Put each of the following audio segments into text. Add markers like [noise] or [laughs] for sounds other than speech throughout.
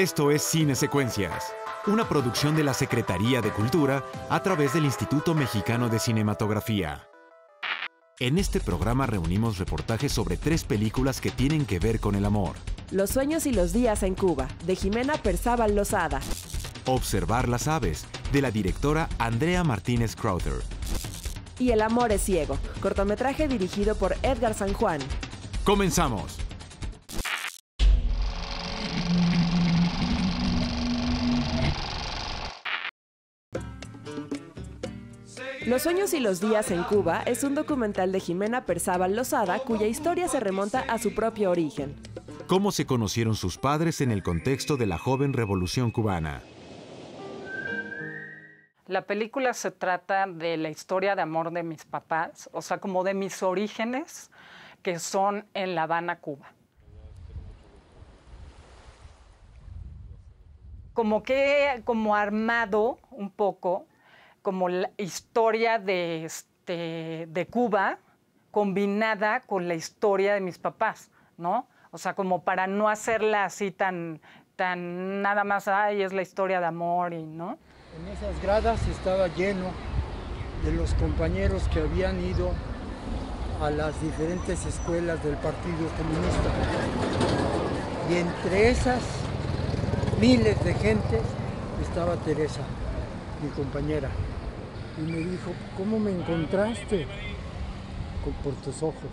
Esto es Cine Secuencias, una producción de la Secretaría de Cultura a través del Instituto Mexicano de Cinematografía. En este programa reunimos reportajes sobre tres películas que tienen que ver con el amor. Los sueños y los días en Cuba, de Jimena persábal Lozada. Observar las aves, de la directora Andrea Martínez Crowther. Y El amor es ciego, cortometraje dirigido por Edgar San Juan. ¡Comenzamos! Los sueños y los días en Cuba es un documental de Jimena Persábal Lozada cuya historia se remonta a su propio origen. ¿Cómo se conocieron sus padres en el contexto de la joven revolución cubana? La película se trata de la historia de amor de mis papás, o sea, como de mis orígenes que son en La Habana, Cuba. Como que, como armado un poco como la historia este, de, Cuba combinada con la historia de mis papás, ¿no? O sea, como para no hacerla así tan, tan nada más, ay, es la historia de amor y, ¿no? En esas gradas estaba lleno de los compañeros que habían ido a las diferentes escuelas del Partido Comunista. Y entre esas miles de gentes estaba Teresa, mi compañera y me dijo, ¿cómo me encontraste? por tus ojos.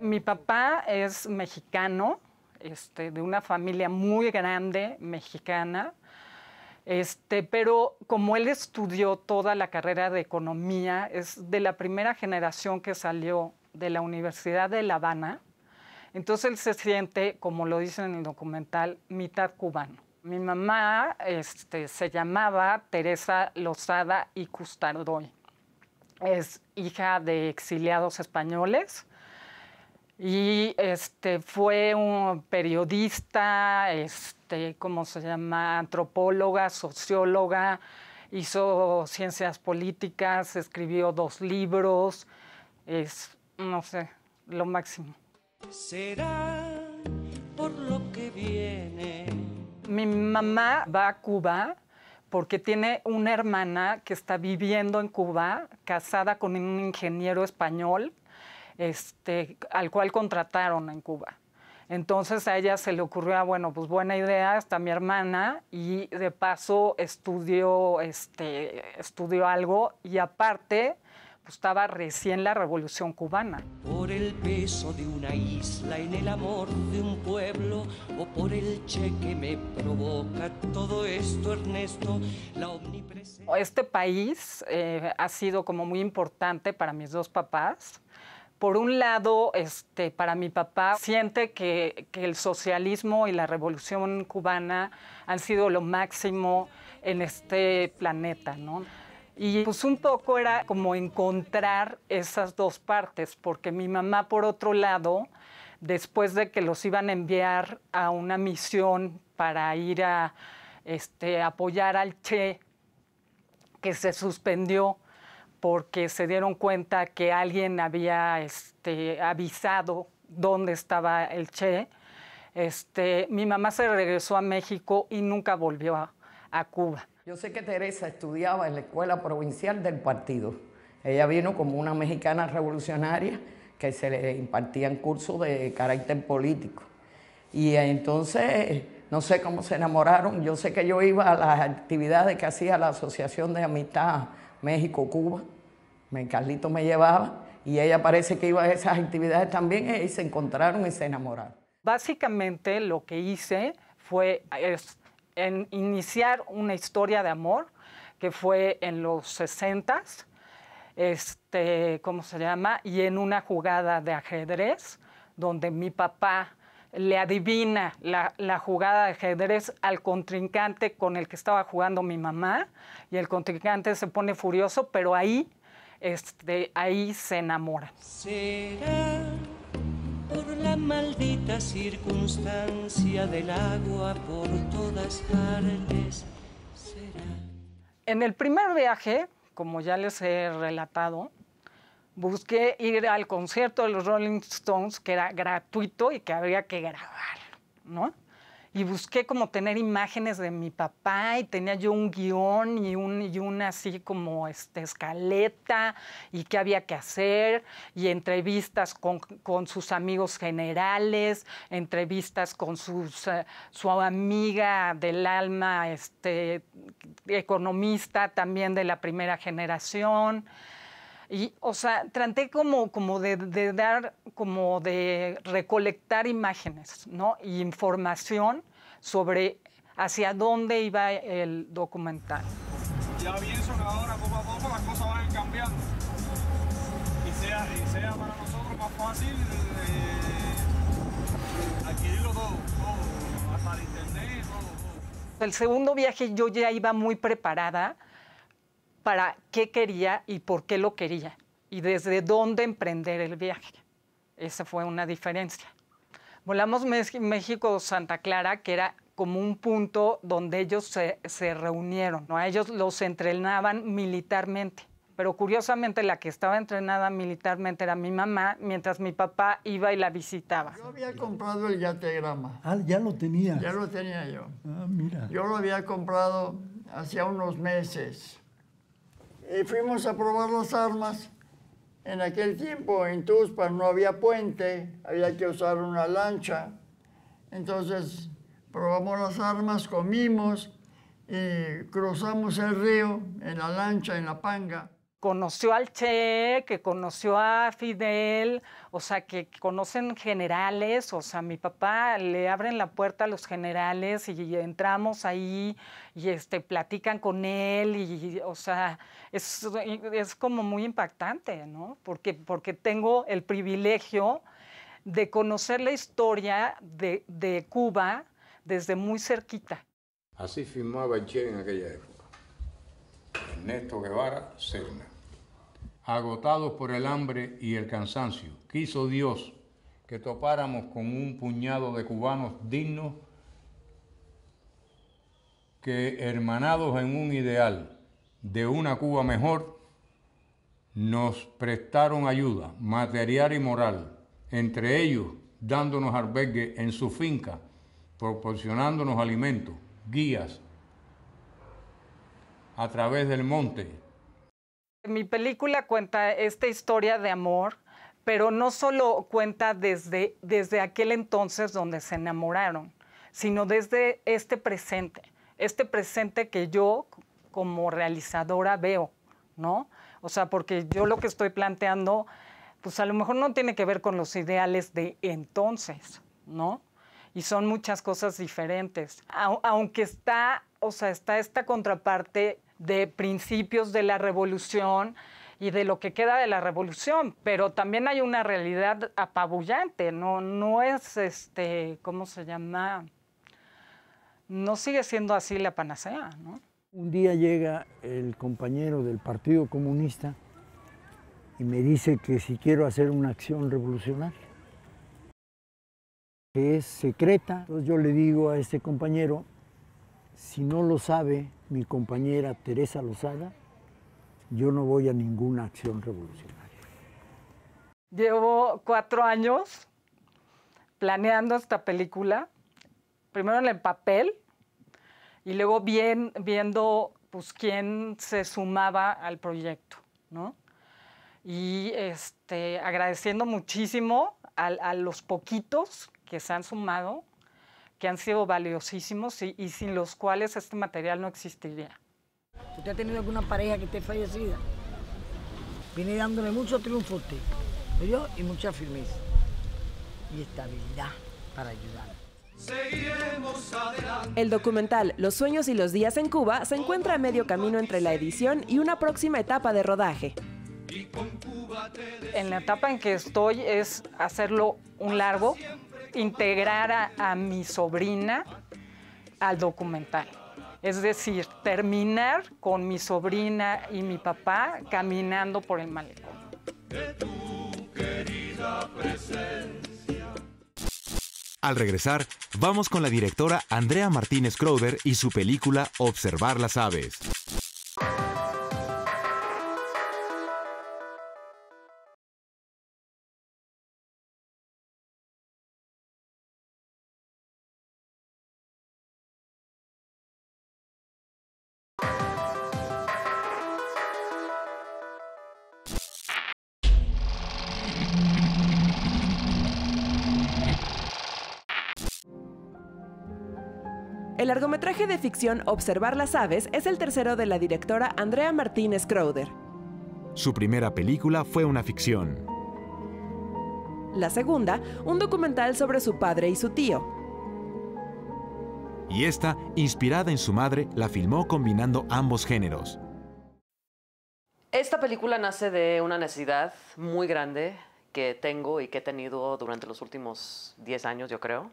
Mi papá es mexicano, este, de una familia muy grande mexicana, este, pero como él estudió toda la carrera de economía, es de la primera generación que salió de la Universidad de La Habana, entonces él se siente, como lo dicen en el documental, mitad cubano. Mi mamá este, se llamaba Teresa Lozada y Custardoy. Es hija de exiliados españoles y este, fue un periodista, este, ¿cómo se llama? Antropóloga, socióloga, hizo ciencias políticas, escribió dos libros, es, no sé, lo máximo. Será mi mamá va a Cuba porque tiene una hermana que está viviendo en Cuba, casada con un ingeniero español, este, al cual contrataron en Cuba. Entonces a ella se le ocurrió, ah, bueno, pues buena idea, está mi hermana y de paso estudió, este, estudió algo y aparte gustaba recién la Revolución Cubana. Por el peso de una isla, en el amor de un pueblo, o por el cheque me provoca todo esto, Ernesto, la omnipresencia. Este país eh, ha sido como muy importante para mis dos papás. Por un lado, este, para mi papá, siente que, el socialismo y la revolución cubana han sido lo máximo en este planeta, y pues un poco era como encontrar esas dos partes, porque mi mamá, por otro lado, después de que los iban a enviar a una misión para ir a este, apoyar al Che, que se suspendió porque se dieron cuenta que alguien había este, avisado dónde estaba el Che. Este, mi mamá se regresó a México y nunca volvió a Cuba. Yo sé que Teresa estudiaba en la escuela provincial del partido. Ella vino como una mexicana revolucionaria que se le impartían cursos de carácter político. Y entonces, no sé cómo se enamoraron. Yo sé que yo iba a las actividades que hacía la Asociación de Amistad México-Cuba. Carlito me llevaba y ella parece que iba a esas actividades también y se encontraron y se enamoraron. Básicamente lo que hice fue en iniciar una historia de amor que fue en los 60 este, ¿cómo se llama? Y en una jugada de ajedrez, donde mi papá le adivina la, jugada de ajedrez al contrincante con el que estaba jugando mi mamá, y el contrincante se pone furioso, pero ahí, este, ahí se enamora maldita circunstancia del agua por todas partes será. En el primer viaje, como ya les he relatado, busqué ir al concierto de los Rolling Stones, que era gratuito y que había que grabar, ¿no? y busqué como tener imágenes de mi papá y tenía yo un guión y, y una así como este, escaleta y qué había que hacer y entrevistas con, sus amigos generales, entrevistas con eh, su amiga del alma, este, economista también de la primera generación. Y, o sea, traté como, de, dar, como de recolectar imágenes, ¿no? información sobre hacia dónde iba el documental. Ya pienso que ahora poco a poco las cosas van cambiando. Y sea, y sea para nosotros más fácil eh, adquirirlo todo, todo, hasta el internet, todo, todo. El segundo viaje yo ya iba muy preparada para qué quería y por qué lo quería y desde dónde emprender el viaje. Esa fue una diferencia. Volamos México-Santa Clara, que era como un punto donde ellos se, reunieron, ¿no? Ellos los entrenaban militarmente. Pero curiosamente la que estaba entrenada militarmente era mi mamá, mientras mi papá iba y la visitaba. Yo había comprado el yategrama. Ah, ya lo tenía. Ya lo tenía yo. Ah, mira. Yo lo había comprado hacía unos meses. Eh, fuimos a probar las armas. En aquel tiempo en Tuspa no había puente, había que usar una lancha. Entonces probamos las armas, comimos y cruzamos el río en la lancha, en la panga conoció al Che, que conoció a Fidel, o sea, que conocen generales, o sea, mi papá le abren la puerta a los generales y, entramos ahí y este, platican con él, y, o sea, es, es, como muy impactante, ¿no? Porque, porque tengo el privilegio de conocer la historia de, Cuba desde muy cerquita. Así firmaba Che en aquella época. Ernesto Guevara Cerna agotados por el hambre y el cansancio, quiso Dios que topáramos con un puñado de cubanos dignos que hermanados en un ideal de una Cuba mejor, nos prestaron ayuda material y moral, entre ellos dándonos albergue en su finca, proporcionándonos alimentos, guías a través del monte, mi película cuenta esta historia de amor, pero no solo cuenta desde, desde aquel entonces donde se enamoraron, sino desde este presente, este presente que yo como realizadora veo, ¿no? O sea, porque yo lo que estoy planteando, pues a lo mejor no tiene que ver con los ideales de entonces, ¿no? Y son muchas cosas diferentes. Aunque está, o sea, está esta contraparte de principios de la revolución y de lo que queda de la revolución, pero también hay una realidad apabullante, no, no es este, ¿cómo se llama? No sigue siendo así la panacea, Un día llega el compañero del Partido Comunista y me dice que si quiero hacer una acción revolucionaria, que es secreta, entonces yo le digo a este compañero, si no lo sabe, mi compañera Teresa Lozada, yo no voy a ninguna acción revolucionaria. Llevo cuatro años planeando esta película, primero en el papel y luego viendo pues, quién se sumaba al proyecto, ¿no? Y este, agradeciendo muchísimo a los poquitos que se han sumado, que han sido valiosísimos y, sin los cuales este material no existiría. ¿Usted ha tenido alguna pareja que esté fallecida? Viene dándole mucho triunfo a usted, y mucha firmeza y estabilidad para ayudar. El documental Los sueños y los días en Cuba se encuentra a medio camino entre la edición y una próxima etapa de rodaje. En la etapa en que estoy es hacerlo un largo integrar a, mi sobrina al documental. Es decir, terminar con mi sobrina y mi papá caminando por el malecón. Al regresar, vamos con la directora Andrea Martínez Crowder y su película Observar las aves. El largometraje de ficción Observar las aves es el tercero de la directora Andrea Martínez Crowder. Su primera película fue una ficción. La segunda, un documental sobre su padre y su tío. Y esta, inspirada en su madre, la filmó combinando ambos géneros. Esta película nace de una necesidad muy grande que tengo y que he tenido durante los últimos 10 años, yo creo,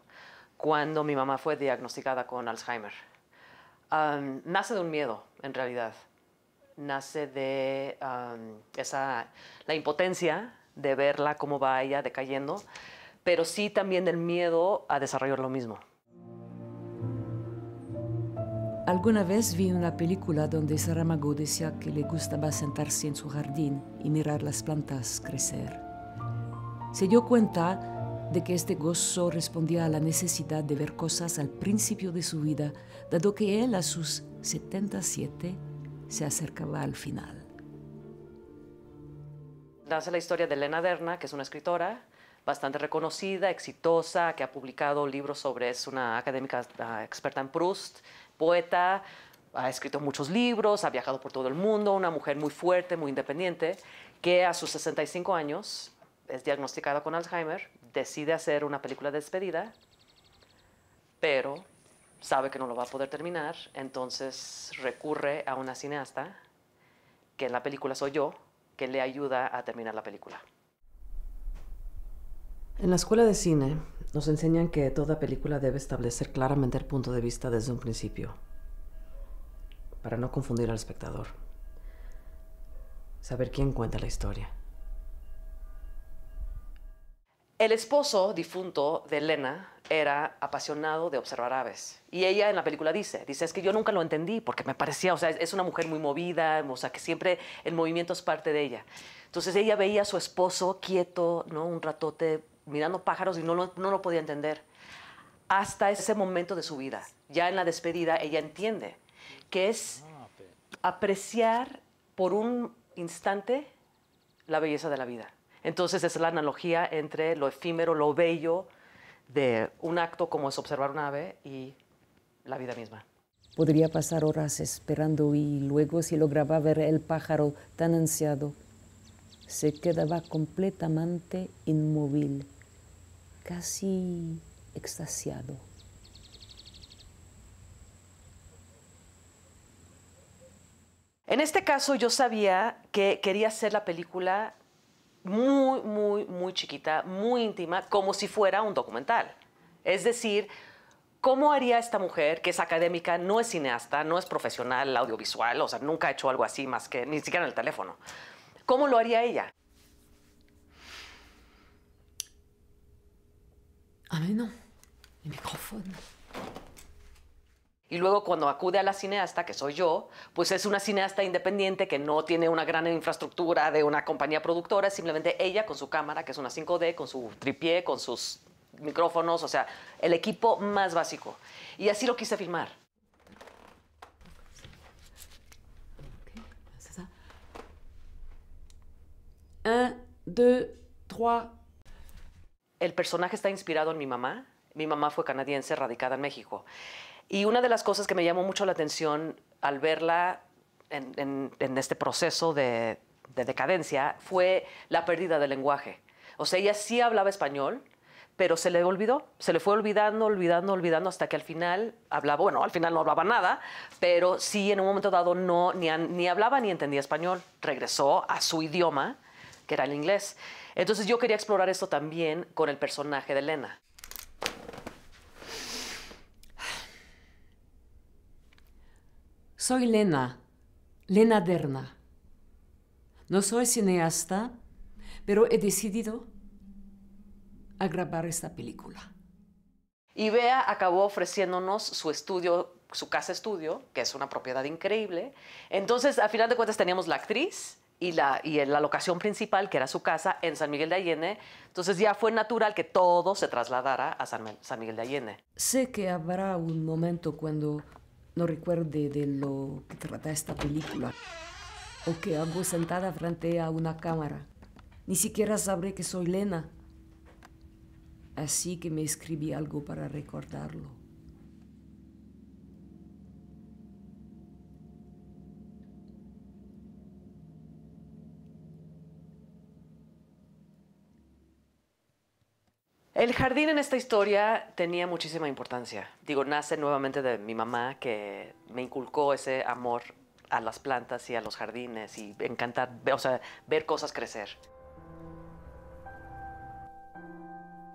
cuando mi mamá fue diagnosticada con Alzheimer. nace de un miedo, en realidad. Nace de esa, la impotencia de verla cómo va ella decayendo, pero sí también del miedo a desarrollar lo mismo. Alguna vez vi una película donde Saramago decía que le gustaba sentarse en su jardín y mirar las plantas crecer. Se dio cuenta de que este gozo respondía a la necesidad de ver cosas al principio de su vida, dado que él a sus 77 se acercaba al final. Nace la historia de Elena Derna, que es una escritora bastante reconocida, exitosa, que ha publicado libros sobre, es una académica ah, experta en Proust, poeta, ha escrito muchos libros, ha viajado por todo el mundo, una mujer muy fuerte, muy independiente, que a sus 65 años es diagnosticado con Alzheimer, decide hacer una película de despedida, pero sabe que no lo va a poder terminar, entonces recurre a una cineasta, que en la película soy yo, que le ayuda a terminar la película. En la escuela de cine nos enseñan que toda película debe establecer claramente el punto de vista desde un principio, para no confundir al espectador, saber quién cuenta la historia. El esposo difunto de Elena era apasionado de observar aves. Y ella en la película dice, dice, es que yo nunca lo entendí porque me parecía, o sea, es una mujer muy movida, o sea, que siempre el movimiento es parte de ella. Entonces ella veía a su esposo quieto, ¿no? Un ratote mirando pájaros y no no lo podía entender. Hasta ese momento de su vida, ya en la despedida, ella entiende que es apreciar por un instante la belleza de la vida. Entonces es la analogía entre lo efímero, lo bello de un acto como es observar un ave y la vida misma. Podría pasar horas esperando y luego si lograba ver el pájaro tan ansiado, se quedaba completamente inmóvil, casi extasiado. En este caso yo sabía que quería hacer la película muy, muy, muy chiquita, muy íntima, como si fuera un documental. Es decir, ¿cómo haría esta mujer que es académica, no es cineasta, no es profesional audiovisual, o sea, nunca ha hecho algo así más que ni siquiera en el teléfono? ¿Cómo lo haría ella? Ah mí no, el micrófono... Y luego cuando acude a la cineasta, que soy yo, pues es una cineasta independiente que no tiene una gran infraestructura de una compañía productora, simplemente ella con su cámara, que es una 5D, con su tripié, con sus micrófonos, o sea, el equipo más básico. Y así lo quise filmar. Ah. Un, dos, tres. El personaje está inspirado en mi mamá. Mi mamá fue canadiense, radicada en México. Y una de las cosas que me llamó mucho la atención al verla en, este proceso de, decadencia fue la pérdida del lenguaje. O sea, ella sí hablaba español, pero se le olvidó, se le fue olvidando, olvidando, olvidando, hasta que al final hablaba, bueno, al final no hablaba nada, pero sí en un momento dado no, ni, ni hablaba ni entendía español. Regresó a su idioma, que era el inglés. Entonces yo quería explorar esto también con el personaje de Elena. Soy Lena, Lena Derna. No soy cineasta, pero he decidido grabar esta película. Y Bea acabó ofreciéndonos su estudio, su casa estudio, que es una propiedad increíble. Entonces, a final de cuentas, teníamos la actriz, y la, y la locación principal, que era su casa, en San Miguel de Allende. Entonces ya fue natural que todo se trasladara a San, San, Miguel de Allende. Sé que habrá un momento cuando no recuerde de lo que trata esta película o que hago sentada frente a una cámara. Ni siquiera sabré que soy Lena. Así que me escribí algo para recordarlo. El jardín en esta historia tenía muchísima importancia. Digo, nace nuevamente de mi mamá que me inculcó ese amor a las plantas y a los jardines y encantar, o sea, ver cosas crecer.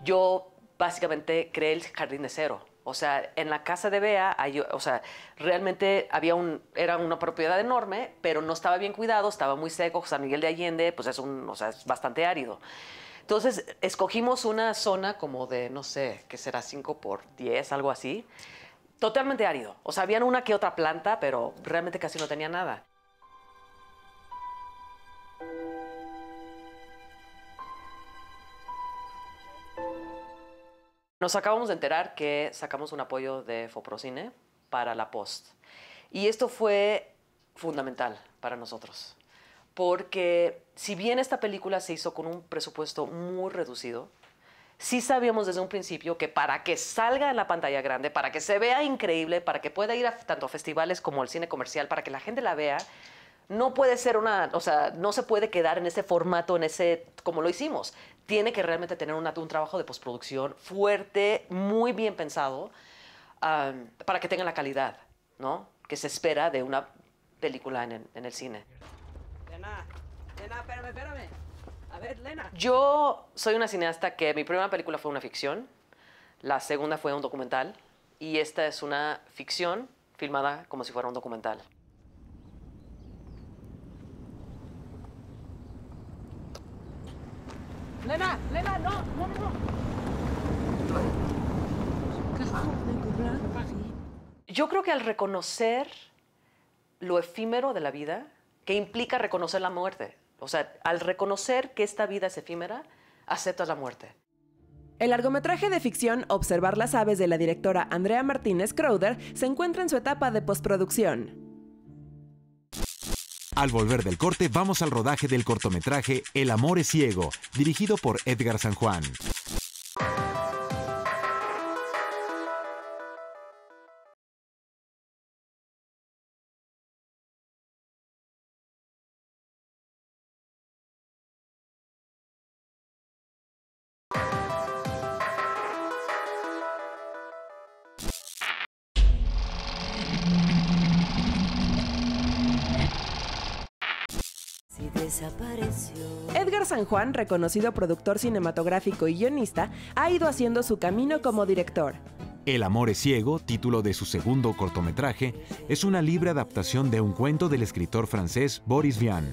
Yo básicamente creé el jardín de cero. O sea, en la casa de Bea, o sea, realmente había un, era una propiedad enorme, pero no estaba bien cuidado, estaba muy seco. San Miguel de Allende, pues es un, o sea, es bastante árido. Entonces, escogimos una zona como de, no sé, que será 5 por 10, algo así. Totalmente árido. O sea, habían una que otra planta, pero realmente casi no tenía nada. Nos acabamos de enterar que sacamos un apoyo de Foprocine para la post. Y esto fue fundamental para nosotros porque si bien esta película se hizo con un presupuesto muy reducido, sí sabíamos desde un principio que para que salga en la pantalla grande, para que se vea increíble, para que pueda ir tanto a festivales como al cine comercial, para que la gente la vea, no puede ser una, o sea, no se puede quedar en ese formato, en ese, como lo hicimos. Tiene que realmente tener un trabajo de postproducción fuerte, muy bien pensado, para que tenga la calidad, ¿no? Que se espera de una película en el cine. Lena, eh, espérame, espérame. A ver, Lena. Yo soy una cineasta que mi primera película fue una ficción, la segunda fue un documental y esta es una ficción filmada como si fuera un documental. Lena, Lena, no, no, no. Yo creo que al reconocer lo efímero de la vida, que implica reconocer la muerte, o sea, al reconocer que esta vida es efímera, aceptas la muerte. El largometraje de ficción Observar las aves de la directora Andrea Martínez Crowder se encuentra en su etapa de postproducción. Al volver del corte, vamos al rodaje del cortometraje El amor es ciego, dirigido por Edgar San Juan. Edgar San Juan, reconocido productor cinematográfico y guionista, ha ido haciendo su camino como director. El amor es ciego, título de su segundo cortometraje, es una libre adaptación de un cuento del escritor francés Boris Vian.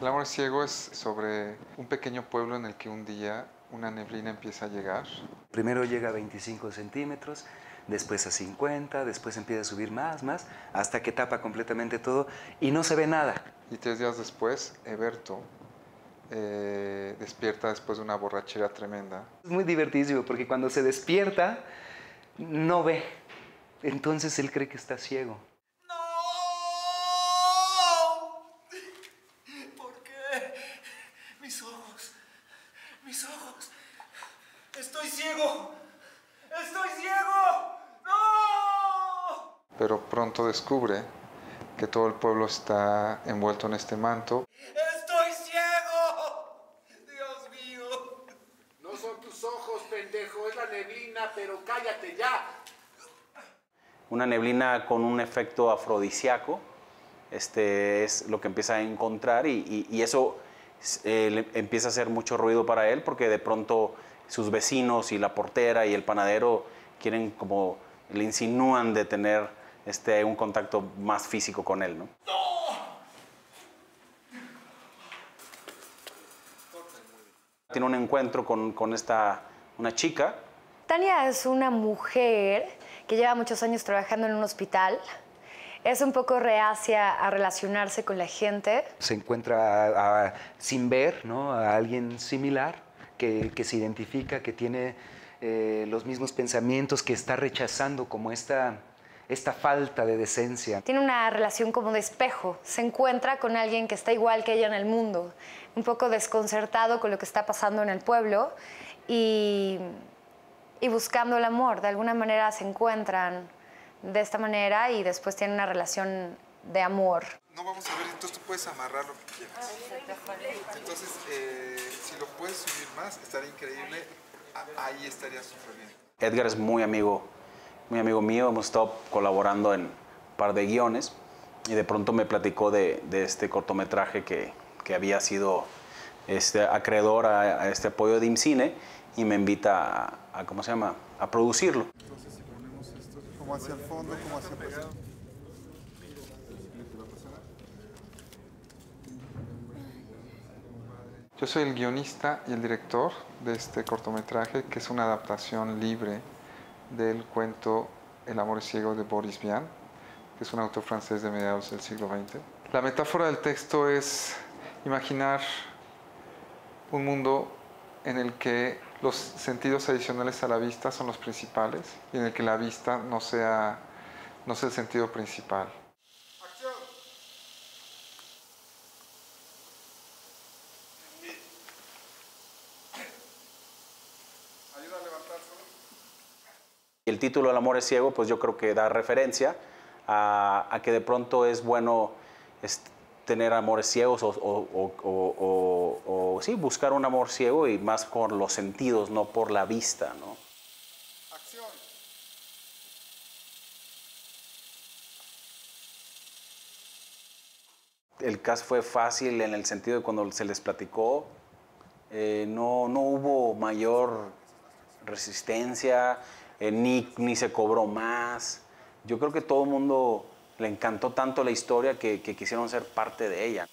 El amor es ciego es sobre un pequeño pueblo en el que un día una neblina empieza a llegar. Primero llega a 25 centímetros, después a 50, después empieza a subir más, más, hasta que tapa completamente todo y no se ve nada. Y tres días después, Eberto eh, despierta después de una borrachera tremenda. Es muy divertidísimo porque cuando se despierta, no ve. Entonces él cree que está ciego. descubre que todo el pueblo está envuelto en este manto. ¡Estoy ciego! ¡Dios mío! No son tus ojos, pendejo, es la neblina, pero cállate ya. Una neblina con un efecto afrodisiaco este, es lo que empieza a encontrar y, eso eh, empieza a hacer mucho ruido para él porque de pronto sus vecinos y la portera y el panadero quieren como le insinúan de tener este, un contacto más físico con él, ¿no? Tiene un encuentro con, con esta, una chica. Tania es una mujer que lleva muchos años trabajando en un hospital. Es un poco reacia a relacionarse con la gente. Se encuentra sin ver ¿no? a alguien similar que, que se identifica, que tiene eh, los mismos pensamientos, que está rechazando como esta esta falta de decencia. Tiene una relación como de espejo, se encuentra con alguien que está igual que ella en el mundo, un poco desconcertado con lo que está pasando en el pueblo y, y buscando el amor, de alguna manera se encuentran de esta manera y después tienen una relación de amor. No vamos a ver, entonces tú puedes amarrar lo que quieras. Entonces, eh, si lo puedes subir más, estaría increíble. Ahí estaría súper Edgar es muy amigo mi amigo mío, hemos estado colaborando en un par de guiones y de pronto me platicó de, este cortometraje que, había sido este, acreedor a, este apoyo de IMCINE y me invita a, ¿cómo se llama?, a producirlo. Yo soy el guionista y el director de este cortometraje, que es una adaptación libre del cuento El amor ciego de Boris Vian, que es un autor francés de mediados del siglo XX. La metáfora del texto es imaginar un mundo en el que los sentidos adicionales a la vista son los principales y en el que la vista no sea no sea el sentido principal. el título El amor es ciego, pues yo creo que da referencia a, que de pronto es bueno tener amores ciegos o, sí, buscar un amor ciego y más con los sentidos, no por la vista, ¿no? El caso fue fácil en el sentido de cuando se les platicó, eh, no, no hubo mayor resistencia ni, ni se cobró más. Yo creo que todo el mundo le encantó tanto la historia que, quisieron ser parte de ella.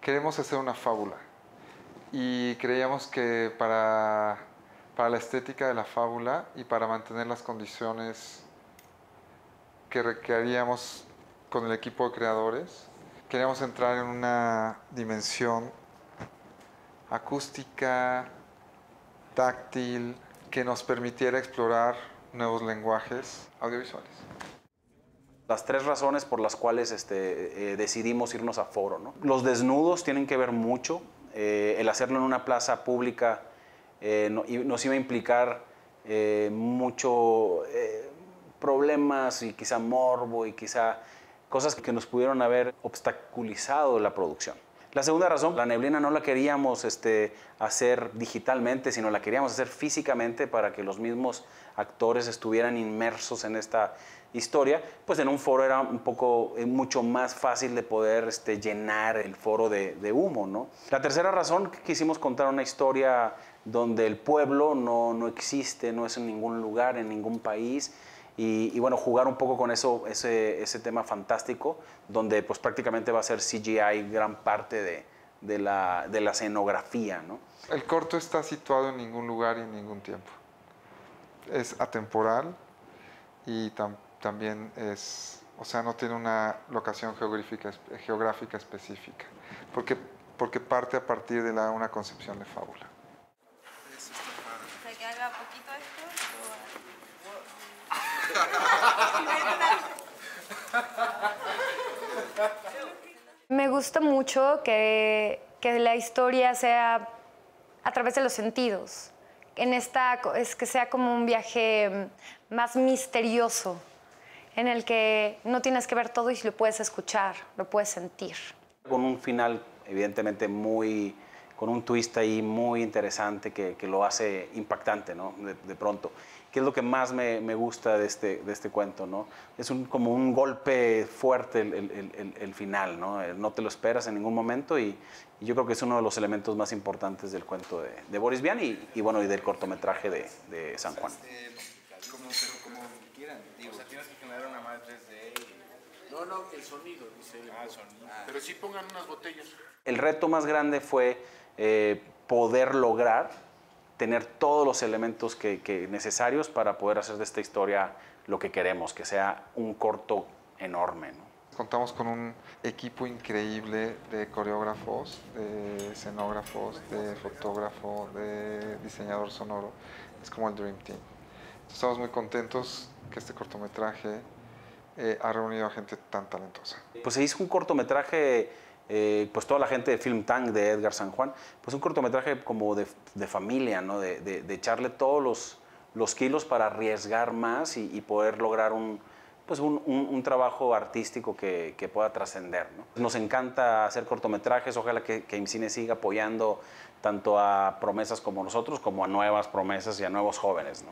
Queremos hacer una fábula y creíamos que para, para la estética de la fábula y para mantener las condiciones que requeríamos con el equipo de creadores, queríamos entrar en una dimensión acústica, táctil, que nos permitiera explorar nuevos lenguajes audiovisuales. Las tres razones por las cuales este, eh, decidimos irnos a foro. Los desnudos tienen que ver mucho. Eh, el hacerlo en una plaza pública eh, nos iba a implicar mucho problemas y quizá morbo y quizá cosas que nos pudieron haber obstaculizado la producción. La segunda razón, la neblina no la queríamos este, hacer digitalmente, sino la queríamos hacer físicamente para que los mismos actores estuvieran inmersos en esta historia. Pues en un foro era un poco, eh, mucho más fácil de poder este, llenar el foro de, de humo, ¿no? La tercera razón, que quisimos contar una historia donde el pueblo no, no existe, no es en ningún lugar, en ningún país, y, bueno, jugar un poco con eso, ese, ese, tema fantástico, donde pues prácticamente va a ser CGI gran parte de, de, la, de la escenografía, ¿no? El corto está situado en ningún lugar y en ningún tiempo. Es atemporal y también es, o sea, no tiene una locación geográfica, geográfica específica, porque, porque parte a partir de una concepción de fábula. [laughs] Me gusta mucho que, que, la historia sea a través de los sentidos. En esta es que sea como un viaje mm, más misterioso, en el que no tienes que ver todo y lo puedes escuchar, lo puedes sentir. Con un final, evidentemente, muy con un twist ahí muy interesante que, que lo hace impactante, ¿no? De, de pronto que es lo que más me, me gusta de este, de este cuento, ¿no? Es un, como un golpe fuerte el, el, el, final, ¿no? Eh, no te lo esperas en ningún momento y, yo creo que es uno de los elementos más importantes del cuento de, de Boris Vian y, y, bueno, y del cortometraje de, de San Juan. el reto más grande fue eh, poder lograr tener todos los elementos que, necesarios para poder hacer de esta historia lo que queremos, que sea un corto enorme. Contamos con un equipo increíble de coreógrafos, de escenógrafos, de fotógrafo, de diseñador sonoro. Es como el Dream Team. Estamos muy contentos que este cortometraje eh, ha reunido a gente tan talentosa. Pues se hizo un cortometraje eh, pues toda la gente de Film Tank de Edgar San Juan, pues un cortometraje como de, familia, De, echarle todos los, kilos para arriesgar más y, poder lograr un, pues un, trabajo artístico que, pueda trascender. ¿no? Nos encanta hacer cortometrajes, ojalá que, que IMCINE siga apoyando tanto a promesas como nosotros, como a nuevas promesas y a nuevos jóvenes.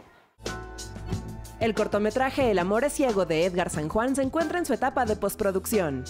El cortometraje El amor es ciego de Edgar San Juan se encuentra en su etapa de postproducción.